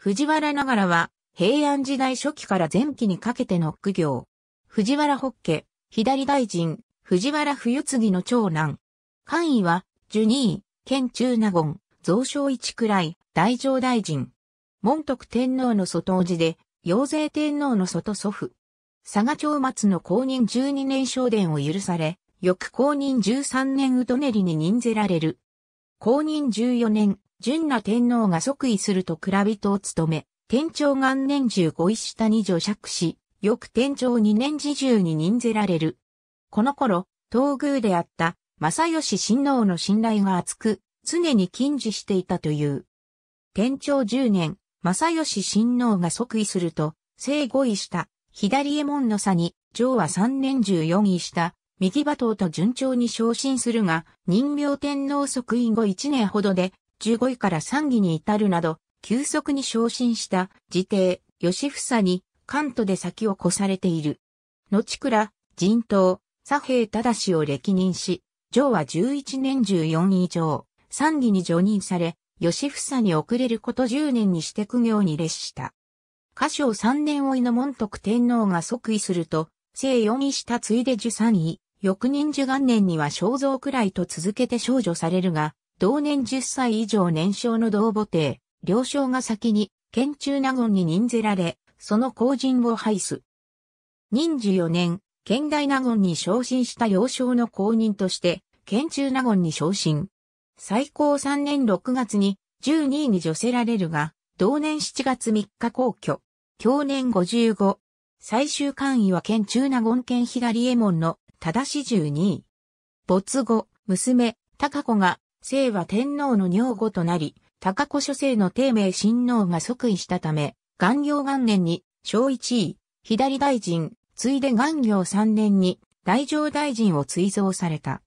藤原ながらは、平安時代初期から前期にかけての苦行。藤原北家、左大臣、藤原冬次の長男。官位は、ジュニー、県中納言、蔵書一くらい、大乗大臣。門徳天皇の外父で、陽勢天皇の外祖父。佐賀町松の公認十二年昇殿を許され、翌公認十三年うとねりに任ぜられる。公認十四年、純な天皇が即位すると蔵人を務め、天長元年中五位下に除爵し、翌天長二年時中に任ぜられる。この頃、東宮であった正義親王の信頼が厚く、常に禁止していたという。天長十年、正義親王が即位すると、正五位下、左衛門の差に、上は三年中四位下、右馬頭と順調に昇進するが、任命天皇即位後一年ほどで、15位から3位に至るなど、急速に昇進した自邸、吉房に、関東で先を越されている。後倉、人頭、左平正を歴任し、上は11年14以上、3義に除任され、吉房に遅れること10年にして苦行に列した。歌唱3年追いの門徳天皇が即位すると、正4位したついで1 3位、翌任受元年には肖像くらいと続けて少女されるが、同年10歳以上年少の同母帝、両将が先に、県中納言に任ぜられ、その後陣を廃す。任時4年、県大納言に昇進した幼少の公認として、県中納言に昇進。最高3年6月に、12位に除せられるが、同年7月3日皇居、去年55。最終官位は県中納言県左衛門の、正し12位。没後、娘、高子が姓は天皇の女房となり、高子諸聖の定明親王が即位したため、元行元年に、小一位、左大臣、ついで元行三年に、大乗大臣を追贈された。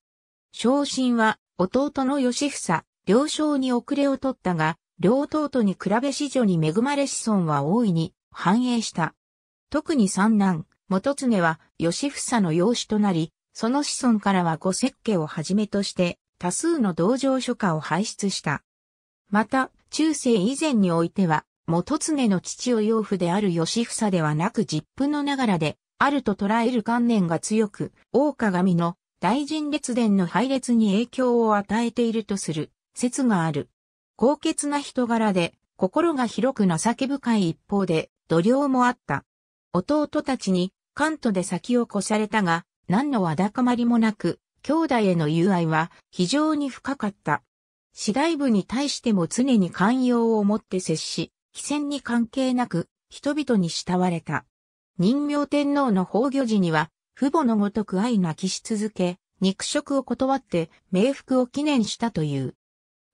昇進は、弟の義房、両将に遅れを取ったが、両弟に比べ子女に恵まれ子孫は大いに繁栄した。特に三男、元常は義房の養子となり、その子孫からは五石家をはじめとして、多数の同情書家を輩出した。また、中世以前においては、元常の父を養父である義房ではなく実父のながらで、あると捉える観念が強く、大鏡の大臣列伝の配列に影響を与えているとする説がある。高潔な人柄で、心が広く情け深い一方で、度量もあった。弟たちに、関東で先を越されたが、何のわだかまりもなく、兄弟への友愛は非常に深かった。次第部に対しても常に寛容をもって接し、非戦に関係なく人々に慕われた。人名天皇の崩御時には、父母のごとく愛なきし続け、肉食を断って冥福を記念したという。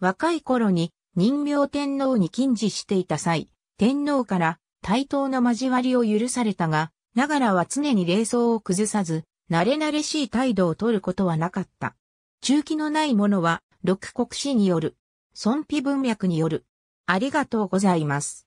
若い頃に人名天皇に禁止していた際、天皇から対等の交わりを許されたが、ながらは常に霊装を崩さず、慣れ慣れしい態度を取ることはなかった。中期のないものは、六国史による、損否文脈による。ありがとうございます。